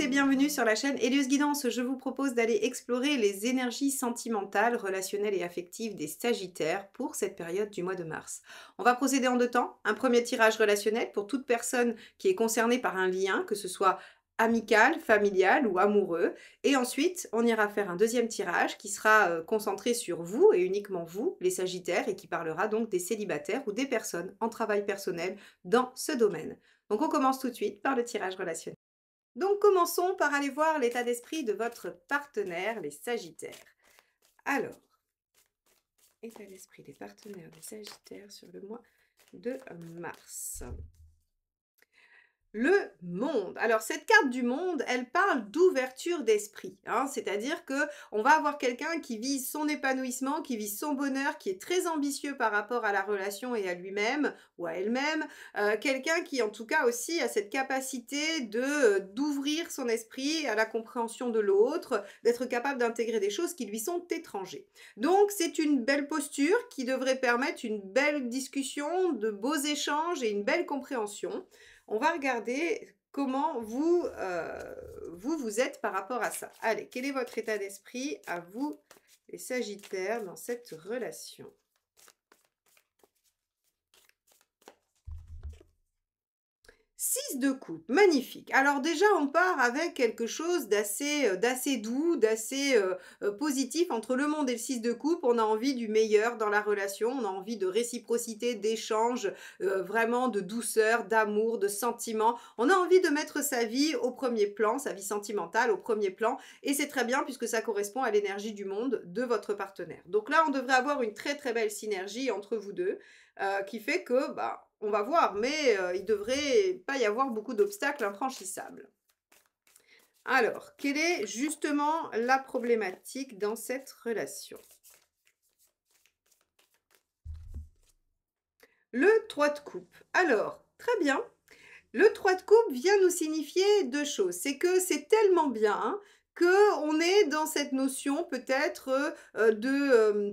et bienvenue sur la chaîne Hélios Guidance. Je vous propose d'aller explorer les énergies sentimentales, relationnelles et affectives des Sagittaires pour cette période du mois de mars. On va procéder en deux temps. Un premier tirage relationnel pour toute personne qui est concernée par un lien, que ce soit amical, familial ou amoureux. Et ensuite, on ira faire un deuxième tirage qui sera euh, concentré sur vous et uniquement vous, les Sagittaires, et qui parlera donc des célibataires ou des personnes en travail personnel dans ce domaine. Donc on commence tout de suite par le tirage relationnel. Donc commençons par aller voir l'état d'esprit de votre partenaire, les Sagittaires. Alors, état d'esprit des partenaires des Sagittaires sur le mois de mars le monde. Alors cette carte du monde, elle parle d'ouverture d'esprit, hein. c'est-à-dire que on va avoir quelqu'un qui vise son épanouissement, qui vise son bonheur, qui est très ambitieux par rapport à la relation et à lui-même ou à elle-même, euh, quelqu'un qui en tout cas aussi a cette capacité de euh, d'ouvrir son esprit à la compréhension de l'autre, d'être capable d'intégrer des choses qui lui sont étrangères. Donc c'est une belle posture qui devrait permettre une belle discussion, de beaux échanges et une belle compréhension on va regarder comment vous, euh, vous, vous êtes par rapport à ça. Allez, quel est votre état d'esprit à vous, les Sagittaires, dans cette relation 6 de coupe, magnifique. Alors déjà, on part avec quelque chose d'assez, euh, d'assez doux, d'assez euh, euh, positif entre le monde et le 6 de coupe. On a envie du meilleur dans la relation, on a envie de réciprocité, d'échange, vraiment de douceur, d'amour, de sentiment. On a envie de mettre sa vie au premier plan, sa vie sentimentale au premier plan. Et c'est très bien puisque ça correspond à l'énergie du monde de votre partenaire. Donc là, on devrait avoir une très très belle synergie entre vous deux qui fait que... Bah, on va voir, mais il euh, il devrait pas y avoir beaucoup d'obstacles infranchissables. Alors, quelle est justement la problématique dans cette relation Le 3 de coupe. Alors, très bien. Le 3 de coupe vient nous signifier deux choses. C'est que c'est tellement bien que on est dans cette notion peut-être euh, de... Euh,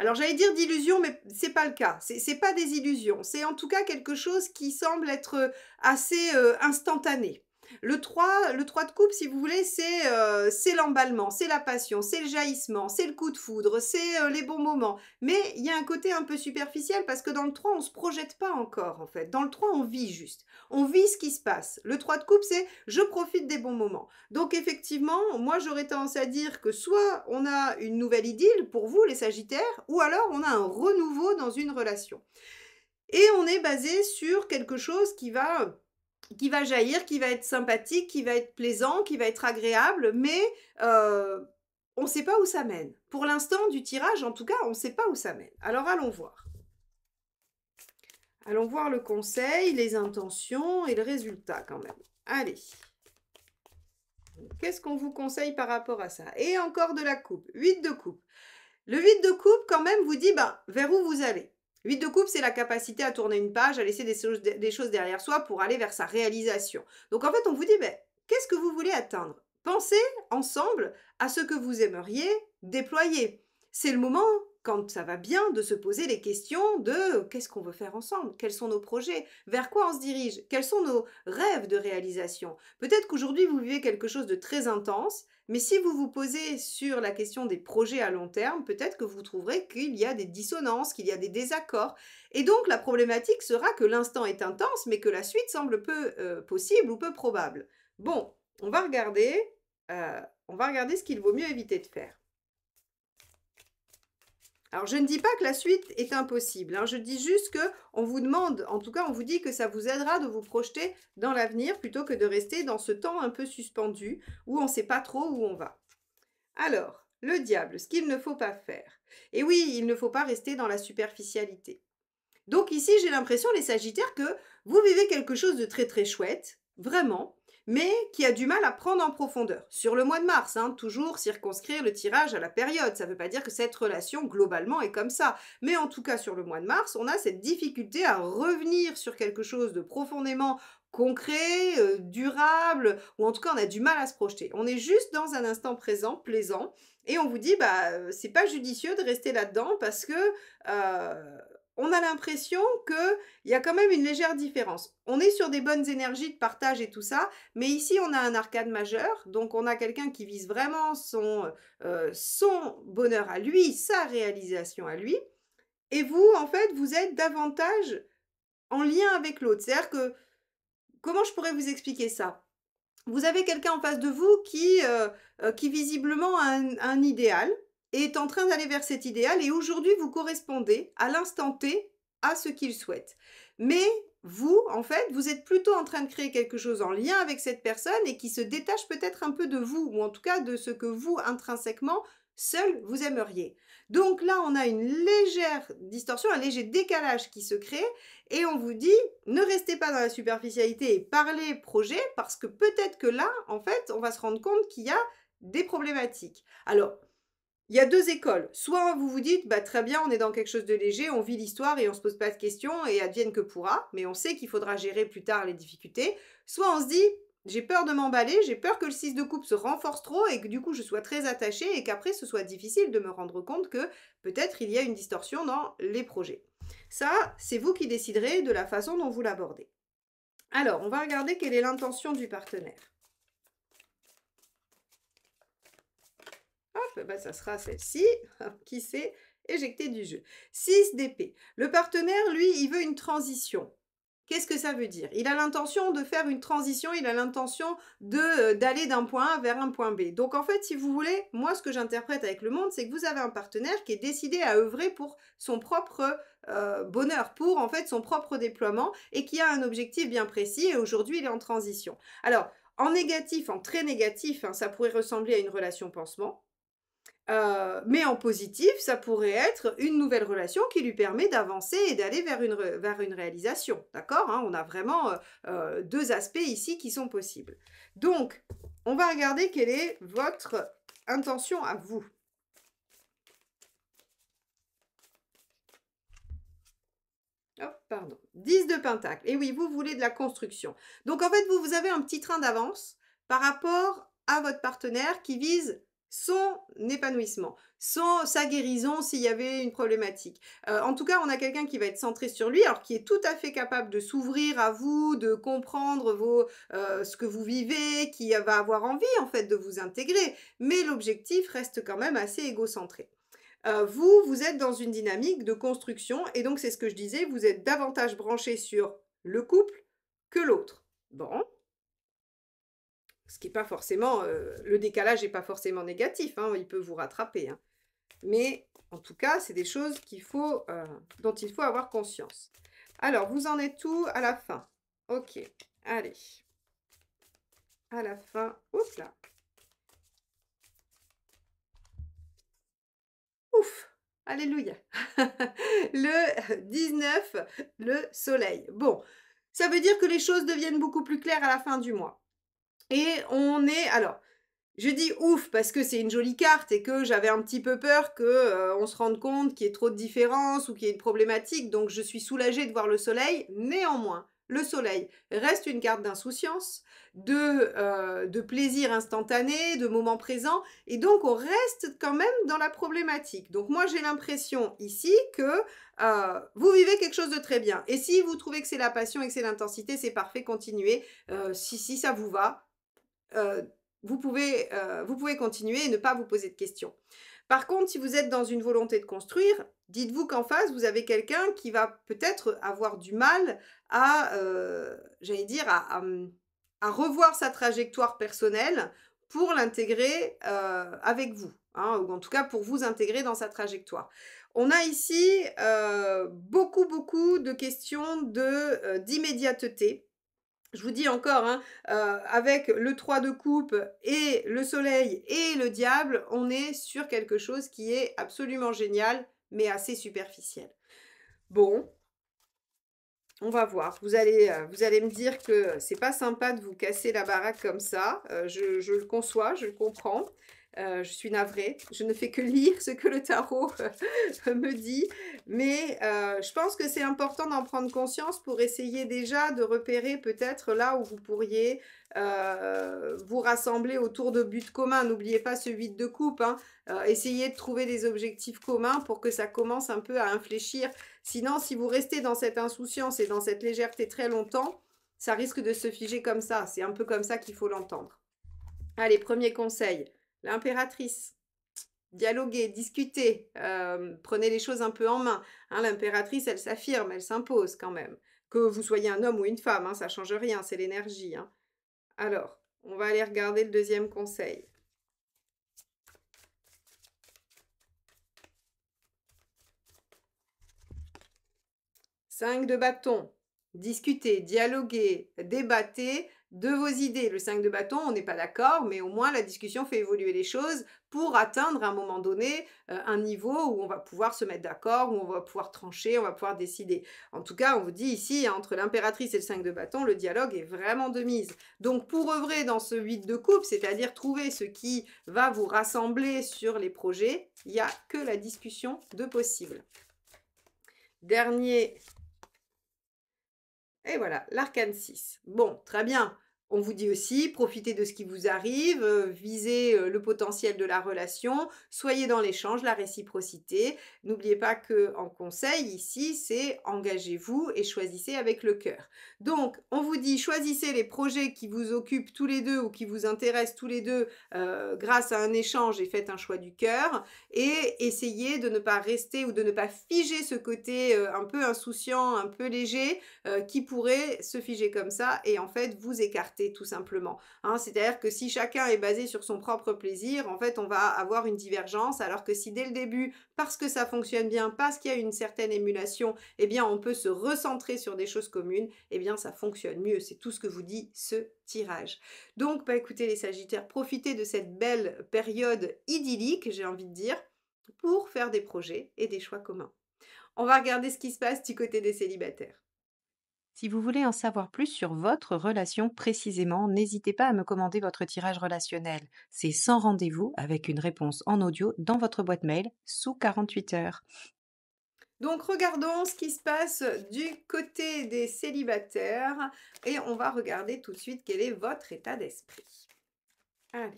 alors j'allais dire d'illusion, mais ce c'est pas le cas. C'est pas des illusions. C'est en tout cas quelque chose qui semble être euh, assez euh, instantané. Le 3, le 3 de coupe, si vous voulez, c'est euh, c'est l'emballement, c'est la passion, c'est le jaillissement, c'est le coup de foudre, c'est euh, les bons moments. Mais il y a un côté un peu superficiel parce que dans le 3, on ne se projette pas encore, en fait. Dans le 3, on vit juste. On vit ce qui se passe. Le 3 de coupe, c'est je profite des bons moments. Donc, effectivement, moi, j'aurais tendance à dire que soit on a une nouvelle idylle pour vous, les Sagittaires, ou alors on a un renouveau dans une relation. Et on est basé sur quelque chose qui va qui va jaillir, qui va être sympathique, qui va être plaisant, qui va être agréable, mais euh, on ne sait pas où ça mène. Pour l'instant du tirage, en tout cas, on ne sait pas où ça mène. Alors allons voir. Allons voir le conseil, les intentions et le résultat quand même. Allez. Qu'est-ce qu'on vous conseille par rapport à ça Et encore de la coupe. 8 de coupe. Le 8 de coupe, quand même, vous dit ben, vers où vous allez. 8 de coupe, c'est la capacité à tourner une page, à laisser des choses, derrière soi pour aller vers sa réalisation. Donc en fait, on vous dit, ben, qu'est-ce que vous voulez atteindre Pensez ensemble à ce que vous aimeriez déployer. C'est le moment, quand ça va bien, de se poser les questions de qu'est-ce qu'on veut faire ensemble Quels sont nos projets Vers quoi on se dirige Quels sont nos rêves de réalisation Peut-être qu'aujourd'hui, vous vivez quelque chose de très intense, mais si vous vous posez sur la question des projets à long terme, peut-être que vous trouverez qu'il y a des dissonances, qu'il y a des désaccords. Et donc la problématique sera que l'instant est intense, mais que la suite semble peu euh, possible ou peu probable. Bon, on va regarder, euh, on va regarder ce qu'il vaut mieux éviter de faire. Alors, je ne dis pas que la suite est impossible. Hein. Je dis juste que on vous demande, en tout cas, on vous dit que ça vous aidera de vous projeter dans l'avenir plutôt que de rester dans ce temps un peu suspendu où on ne sait pas trop où on va. Alors, le diable, ce qu'il ne faut pas faire. Et oui, il ne faut pas rester dans la superficialité. Donc ici, j'ai l'impression, les Sagittaires, que vous vivez quelque chose de très très chouette, vraiment, mais qui a du mal à prendre en profondeur. Sur le mois de mars, hein, toujours circonscrire le tirage à la période. Ça ne veut pas dire que cette relation globalement est comme ça. Mais en tout cas, sur le mois de mars, on a cette difficulté à revenir sur quelque chose de profondément concret, euh, durable, ou en tout cas on a du mal à se projeter. On est juste dans un instant présent, plaisant, et on vous dit bah euh, c'est pas judicieux de rester là-dedans parce que euh, on a l'impression qu'il y a quand même une légère différence. On est sur des bonnes énergies de partage et tout ça, mais ici on a un arcade majeur, donc on a quelqu'un qui vise vraiment son, euh, euh, bonheur à lui, sa réalisation à lui, et vous, en fait, vous êtes davantage en lien avec l'autre. C'est-à-dire que, comment je pourrais vous expliquer ça Vous avez quelqu'un en face de vous qui, euh, qui visiblement a un idéal, est en train d'aller vers cet idéal et aujourd'hui vous correspondez à l'instant T à ce qu'il souhaite. Mais vous, en fait, vous êtes plutôt en train de créer quelque chose en lien avec cette personne et qui se détache peut-être un peu de vous, ou en tout cas de ce que vous, intrinsèquement, seul, vous aimeriez. Donc là, on a une légère distorsion, un léger décalage qui se crée, et on vous dit, ne restez pas dans la superficialité et parlez projet, parce que peut-être que là, en fait, on va se rendre compte qu'il y a des problématiques. Alors, il y a deux écoles. Soit vous vous dites, bah, très bien, on est dans quelque chose de léger, on vit l'histoire et on se pose pas de questions et advienne que pourra, mais on sait qu'il faudra gérer plus tard les difficultés. Soit on se dit, j'ai peur de m'emballer, j'ai peur que le 6 de coupe se renforce trop et que du coup je sois très attachée et qu'après ce soit difficile de me rendre compte que peut-être il y a une distorsion dans les projets. Ça, c'est vous qui déciderez de la façon dont vous l'abordez. Alors, on va regarder quelle est l'intention du partenaire. Bah, ça sera celle-ci qui s'est éjectée du jeu. 6 DP. Le partenaire, lui, il veut une transition. Qu'est-ce que ça veut dire Il a l'intention de faire une transition, il a l'intention euh, d'aller d'un point A vers un point B. Donc en fait, si vous voulez, moi ce que j'interprète avec le monde, c'est que vous avez un partenaire qui est décidé à œuvrer pour son propre euh, bonheur, pour en fait son propre déploiement et qui a un objectif bien précis et aujourd'hui il est en transition. Alors, en négatif, en très négatif, hein, ça pourrait ressembler à une relation pansement. Euh, mais en positif, ça pourrait être une nouvelle relation qui lui permet d'avancer et d'aller vers une, vers une réalisation. D'accord hein, On a vraiment euh, euh, deux aspects ici qui sont possibles. Donc, on va regarder quelle est votre intention à vous. Oh, pardon. 10 de Pentacle. Et oui, vous voulez de la construction. Donc, en fait, vous, vous avez un petit train d'avance par rapport à votre partenaire qui vise son épanouissement, son, sa guérison s'il y avait une problématique. Euh, en tout cas, on a quelqu'un qui va être centré sur lui, alors qui est tout à fait capable de s'ouvrir à vous, de comprendre vos, euh, ce que vous vivez, qui va avoir envie en fait de vous intégrer. Mais l'objectif reste quand même assez égocentré. Euh, vous, vous êtes dans une dynamique de construction et donc c'est ce que je disais, vous êtes davantage branché sur le couple que l'autre. Bon, ce qui n'est pas forcément. Euh, le décalage n'est pas forcément négatif, hein, il peut vous rattraper. Hein. Mais en tout cas, c'est des choses faut, euh, dont il faut avoir conscience. Alors, vous en êtes tout à la fin. Ok, allez. À la fin, oups là. Ouf, alléluia. le 19, le soleil. Bon, ça veut dire que les choses deviennent beaucoup plus claires à la fin du mois. Et on est... Alors, je dis ouf parce que c'est une jolie carte et que j'avais un petit peu peur qu'on euh, se rende compte qu'il y ait trop de différences ou qu'il y ait une problématique, donc je suis soulagée de voir le soleil. Néanmoins, le soleil reste une carte d'insouciance, de, euh, de plaisir instantané, de moment présent, et donc on reste quand même dans la problématique. Donc moi j'ai l'impression ici que euh, vous vivez quelque chose de très bien. Et si vous trouvez que c'est la passion et que c'est l'intensité, c'est parfait, continuez. si, si ça vous va, euh, vous, pouvez, euh, vous pouvez continuer et ne pas vous poser de questions. Par contre, si vous êtes dans une volonté de construire, dites-vous qu'en face, vous avez quelqu'un qui va peut-être avoir du mal à, euh, j'allais dire, hum, à, revoir sa trajectoire personnelle pour l'intégrer avec vous, hein, ou en tout cas pour vous intégrer dans sa trajectoire. On a ici beaucoup, beaucoup de questions d'immédiateté je vous dis encore, hein, euh, avec le 3 de coupe et le soleil et le diable, on est sur quelque chose qui est absolument génial, mais assez superficiel. Bon, on va voir. Vous allez, euh, vous allez me dire que c'est pas sympa de vous casser la baraque comme ça. Euh, je, le conçois, je le comprends. Euh, je suis navrée, je ne fais que lire ce que le tarot euh, me dit, mais euh, je pense que c'est important d'en prendre conscience pour essayer déjà de repérer peut-être là où vous pourriez vous rassembler autour de buts communs. N'oubliez pas ce vide de coupe, hein. essayez de trouver des objectifs communs pour que ça commence un peu à infléchir. Sinon, si vous restez dans cette insouciance et dans cette légèreté très longtemps, ça risque de se figer comme ça. C'est un peu comme ça qu'il faut l'entendre. Allez, premier conseil l'impératrice. dialoguez, discuter, euh, prenez les choses un peu en main. Hein. l'impératrice, elle s'affirme, elle s'impose quand même. Que vous soyez un homme ou une femme, hein, ça ne change rien, c'est l'énergie. Hein. Alors, on va aller regarder le deuxième conseil. Cinq de bâton. Discutez, dialoguez, débattez, de vos idées. Le 5 de bâton, on n'est pas d'accord, mais au moins la discussion fait évoluer les choses pour atteindre à un moment donné euh, un niveau où on va pouvoir se mettre d'accord, où on va pouvoir trancher, on va pouvoir décider. En tout cas, on vous dit ici, hein, entre l'impératrice et le 5 de bâton, le dialogue est vraiment de mise. Donc pour œuvrer dans ce 8 de coupe, c'est-à-dire trouver ce qui va vous rassembler sur les projets, il n'y a que la discussion de possible. Dernier et voilà, l'arcane 6. Bon, très bien. On vous dit aussi, profitez de ce qui vous arrive, euh, visez euh, le potentiel de la relation, soyez dans l'échange, la réciprocité. N'oubliez pas que en conseil ici, c'est engagez-vous et choisissez avec le cœur. Donc, on vous dit choisissez les projets qui vous occupent tous les deux ou qui vous intéressent tous les deux euh, grâce à un échange et faites un choix du cœur et essayez de ne pas rester ou de ne pas figer ce côté un peu insouciant, un peu léger qui pourrait se figer comme ça et en fait vous écarter tout simplement. Hein. C'est-à-dire que si chacun est basé sur son propre plaisir, en fait, on va avoir une divergence, alors que si dès le début, parce que ça fonctionne bien, parce qu'il y a une certaine émulation, eh bien, on peut se recentrer sur des choses communes, eh bien, ça fonctionne mieux. C'est tout ce que vous dit ce tirage. Donc, bah, écoutez les Sagittaires, profitez de cette belle période idyllique, j'ai envie de dire, pour faire des projets et des choix communs. On va regarder ce qui se passe du côté des célibataires. Si vous voulez en savoir plus sur votre relation précisément, n'hésitez pas à me commander votre tirage relationnel. C'est sans rendez-vous avec une réponse en audio dans votre boîte mail sous 48 heures. Donc regardons ce qui se passe du côté des célibataires et on va regarder tout de suite quel est votre état d'esprit. Allez.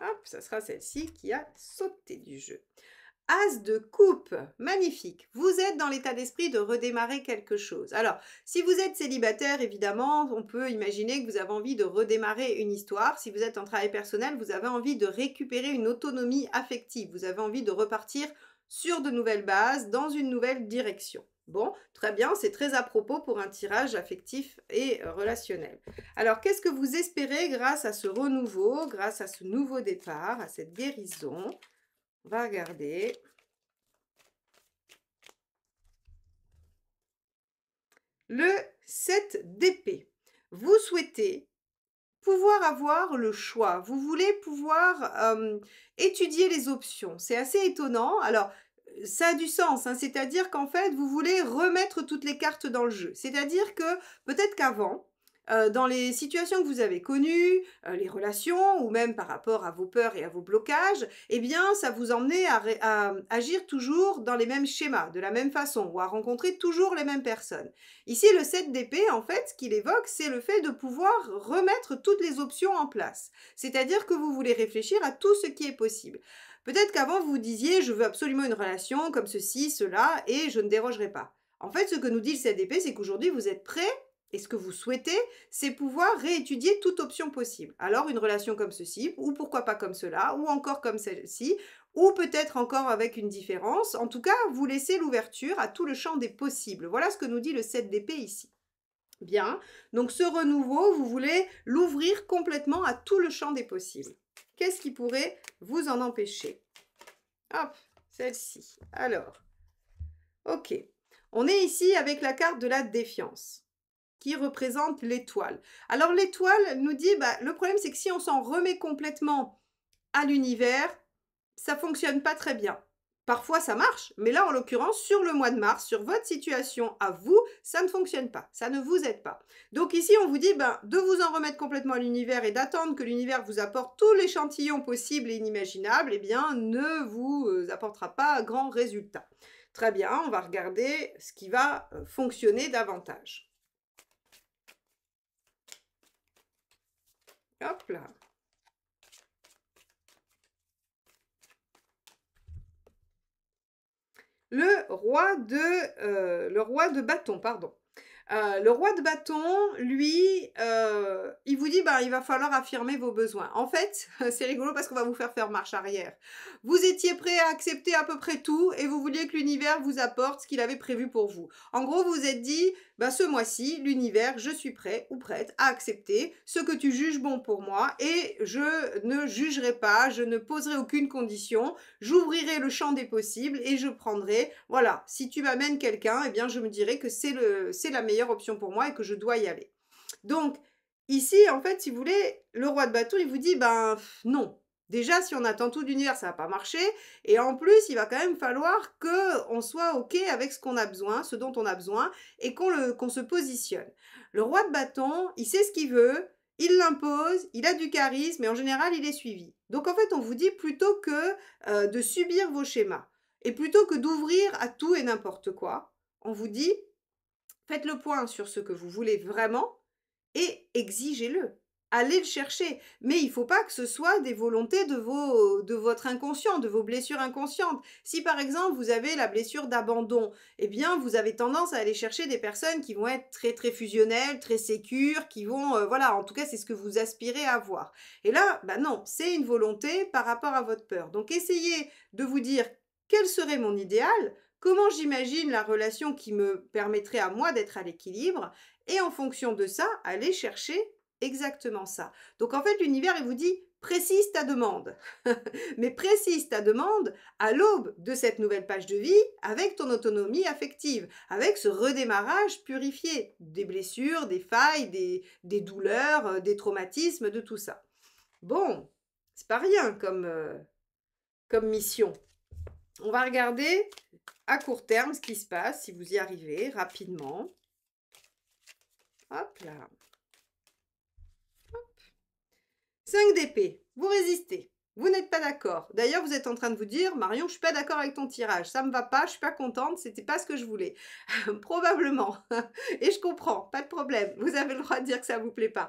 Hop, ça sera celle-ci qui a sauté du jeu. As de coupe, magnifique. Vous êtes dans l'état d'esprit de redémarrer quelque chose. Alors, si vous êtes célibataire, évidemment, on peut imaginer que vous avez envie de redémarrer une histoire. Si vous êtes en travail personnel, vous avez envie de récupérer une autonomie affective. Vous avez envie de repartir sur de nouvelles bases, dans une nouvelle direction. Bon, très bien, c'est très à propos pour un tirage affectif et euh, relationnel. Alors, qu'est-ce que vous espérez grâce à ce renouveau, grâce à ce nouveau départ, à cette guérison va regarder. Le 7 d'épée. Vous souhaitez pouvoir avoir le choix. Vous voulez pouvoir euh, étudier les options. C'est assez étonnant. Alors, ça a du sens, hein. c'est-à-dire qu'en fait, vous voulez remettre toutes les cartes dans le jeu. C'est-à-dire que peut-être qu'avant, euh, dans les situations que vous avez connues, euh, les relations, ou même par rapport à vos peurs et à vos blocages, eh bien, ça vous emmenait à, euh, agir toujours dans les mêmes schémas, de la même façon, ou à rencontrer toujours les mêmes personnes. Ici, le 7 d'épée, en fait, ce qu'il évoque, c'est le fait de pouvoir remettre toutes les options en place. C'est-à-dire que vous voulez réfléchir à tout ce qui est possible. Peut-être qu'avant, vous disiez, je veux absolument une relation comme ceci, cela, et je ne dérogerai pas. En fait, ce que nous dit le 7 d'épée, c'est qu'aujourd'hui, vous êtes prêt et ce que vous souhaitez, c'est pouvoir réétudier toute option possible. Alors une relation comme ceci, ou pourquoi pas comme cela, ou encore comme celle-ci, ou peut-être encore avec une différence. En tout cas, vous laissez l'ouverture à tout le champ des possibles. Voilà ce que nous dit le 7 d'épée ici. Bien, donc ce renouveau, vous voulez l'ouvrir complètement à tout le champ des possibles. Qu'est-ce qui pourrait vous en empêcher Hop, celle-ci. Alors, ok. On est ici avec la carte de la défiance qui représente l'étoile. Alors l'étoile nous dit, bah, le problème c'est que si on s'en remet complètement à l'univers, ça fonctionne pas très bien. Parfois ça marche, mais là en l'occurrence sur le mois de mars, sur votre situation à vous, ça ne fonctionne pas, ça ne vous aide pas. Donc ici on vous dit ben, de vous en remettre complètement à l'univers et d'attendre que l'univers vous apporte tout l'échantillon possible et inimaginable, eh bien ne vous euh, apportera pas grand résultat. Très bien, on va regarder ce qui va euh, fonctionner davantage. Hop là. Le roi de, euh, le roi de bâton, pardon. Euh, le roi de bâton, lui, euh, il vous dit, bah, il va falloir affirmer vos besoins. En fait, c'est rigolo parce qu'on va vous faire faire marche arrière. Vous étiez prêt à accepter à peu près tout et vous vouliez que l'univers vous apporte ce qu'il avait prévu pour vous. En gros, vous vous êtes dit, bah, ce mois-ci, l'univers, je suis prêt ou prête à accepter ce que tu juges bon pour moi et je ne jugerai pas, je ne poserai aucune condition, j'ouvrirai le champ des possibles et je prendrai, voilà, si tu m'amènes quelqu'un, eh bien, je me dirai que c'est la meilleure option pour moi et que je dois y aller. Donc, ici, en fait, si vous voulez, le roi de bâton, il vous dit, ben non. Déjà, si on attend tout l'univers, ça va pas marcher. Et en plus, il va quand même falloir que on soit OK avec ce qu'on a besoin, ce dont on a besoin, et qu'on se positionne. Le roi de bâton, il sait ce qu'il veut, il l'impose, il a du charisme et en général, il est suivi. Donc en fait, on vous dit plutôt que euh, de subir vos schémas et plutôt que d'ouvrir à tout et n'importe quoi, on vous dit Faites le point sur ce que vous voulez vraiment et exigez-le. Allez le chercher. Mais il ne faut pas que ce soit des volontés de, vos, de votre inconscient, de vos blessures inconscientes. Si par exemple vous avez la blessure d'abandon, eh bien vous avez tendance à aller chercher des personnes qui vont être très très fusionnelles, très sécures, qui vont... Euh, voilà, en tout cas c'est ce que vous aspirez à avoir. Et là, bah non, c'est une volonté par rapport à votre peur. Donc essayez de vous dire quel serait mon idéal comment j'imagine la relation qui me permettrait à moi d'être à l'équilibre, et en fonction de ça, aller chercher exactement ça. Donc en fait, l'univers, il vous dit, précise ta demande, mais précise ta demande à l'aube de cette nouvelle page de vie avec ton autonomie affective, avec ce redémarrage purifié des blessures, des failles, des, douleurs, euh, des traumatismes, de tout ça. Bon, c'est pas rien comme, euh, comme mission. On va regarder à court terme ce qui se passe, si vous y arrivez rapidement. Hop là. 5 d'épée, vous résistez. Vous n'êtes pas d'accord. D'ailleurs, vous êtes en train de vous dire, Marion, je suis pas d'accord avec ton tirage. Ça ne me va pas, je suis pas contente, c'était pas ce que je voulais. Probablement. Et je comprends, pas de problème. Vous avez le droit de dire que ça vous plaît pas.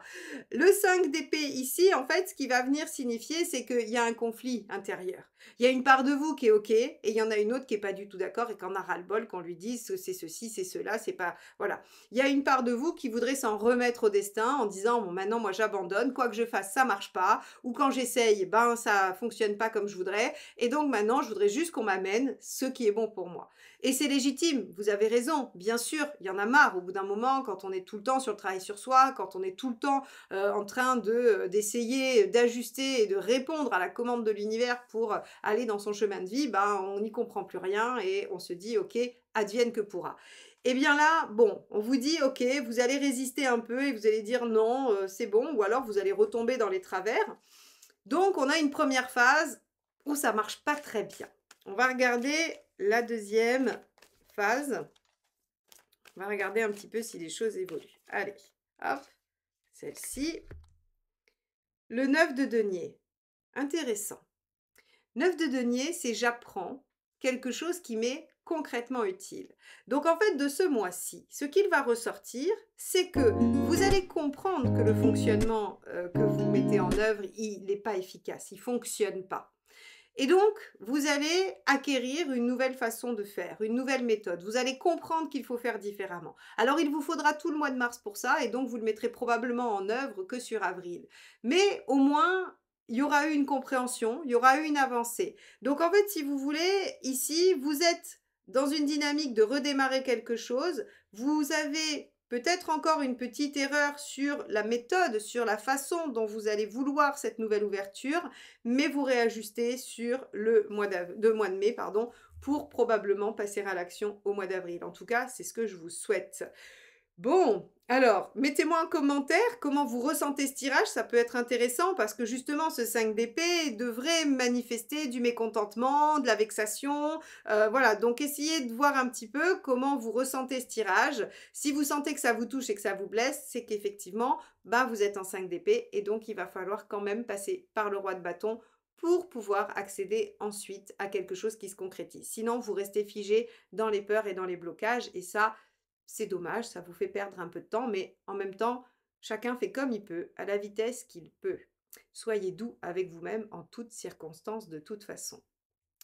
Le 5 d'épée ici, en fait, ce qui va venir signifier, c'est qu'il y a un conflit intérieur. Il y a une part de vous qui est OK et il y en a une autre qui est pas du tout d'accord et qu'on a ras-le-bol qu'on lui dise c'est ceci, c'est cela, c'est pas. Voilà. Il y a une part de vous qui voudrait s'en remettre au destin en disant, bon, maintenant, moi, j'abandonne. Quoi que je fasse, ça marche pas. Ou quand j'essaye, ben, ça fonctionne pas comme je voudrais. Et donc maintenant, je voudrais juste qu'on m'amène ce qui est bon pour moi. Et c'est légitime, vous avez raison, bien sûr, il y en a marre au bout d'un moment quand on est tout le temps sur le travail sur soi, quand on est tout le temps euh, en train euh, d'essayer d'ajuster et de répondre à la commande de l'univers pour euh, aller dans son chemin de vie, ben on n'y comprend plus rien et on se dit OK, advienne que pourra. Et eh bien là, bon, on vous dit OK, vous allez résister un peu et vous allez dire non, c'est bon ou alors vous allez retomber dans les travers. Donc on a une première phase où ça marche pas très bien. On va regarder la deuxième phase. On va regarder un petit peu si les choses évoluent. Allez, hop, celle-ci. Le 9 de denier. Intéressant. 9 de denier, c'est j'apprends quelque chose qui m'est concrètement utile. Donc en fait, de ce mois-ci, ce qu'il va ressortir, c'est que vous allez comprendre que le fonctionnement euh, que vous mettez en œuvre, il n'est pas efficace, il fonctionne pas. Et donc, vous allez acquérir une nouvelle façon de faire, une nouvelle méthode. Vous allez comprendre qu'il faut faire différemment. Alors, il vous faudra tout le mois de mars pour ça, et donc vous le mettrez probablement en œuvre que sur avril. Mais au moins, il y aura eu une compréhension, il y aura eu une avancée. Donc, en fait, si vous voulez, ici, vous êtes dans une dynamique de redémarrer quelque chose. Vous avez peut-être encore une petite erreur sur la méthode, sur la façon dont vous allez vouloir cette nouvelle ouverture, mais vous réajustez sur le mois, de, mai pardon, pour probablement passer à l'action au mois d'avril. En tout cas, c'est ce que je vous souhaite. Bon, alors, mettez-moi en commentaire comment vous ressentez ce tirage, ça peut être intéressant parce que justement ce 5 d'épée devrait manifester du mécontentement, de la vexation, euh, voilà, donc essayez de voir un petit peu comment vous ressentez ce tirage. Si vous sentez que ça vous touche et que ça vous blesse, c'est qu'effectivement, bah, vous êtes en 5 d'épée et donc il va falloir quand même passer par le roi de bâton pour pouvoir accéder ensuite à quelque chose qui se concrétise. Sinon, vous restez figé dans les peurs et dans les blocages et ça, c'est dommage, ça vous fait perdre un peu de temps, mais en même temps, chacun fait comme il peut, à la vitesse qu'il peut. Soyez doux avec vous-même en toutes circonstances de toute façon.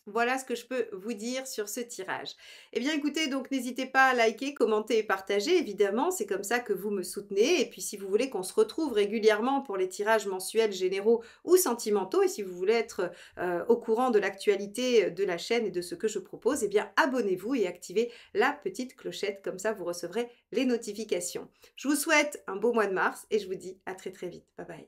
Voilà ce que je peux vous dire sur ce tirage. Eh bien écoutez, donc n'hésitez pas à liker, commenter et partager, évidemment, c'est comme ça que vous me soutenez. Et puis si vous voulez qu'on se retrouve régulièrement pour les tirages mensuels généraux ou sentimentaux, et si vous voulez être euh, au courant de l'actualité euh, de la chaîne et de ce que je propose, eh bien abonnez-vous et activez la petite clochette, comme ça vous recevrez les notifications. Je vous souhaite un beau mois de mars et je vous dis à très très vite. Bye bye.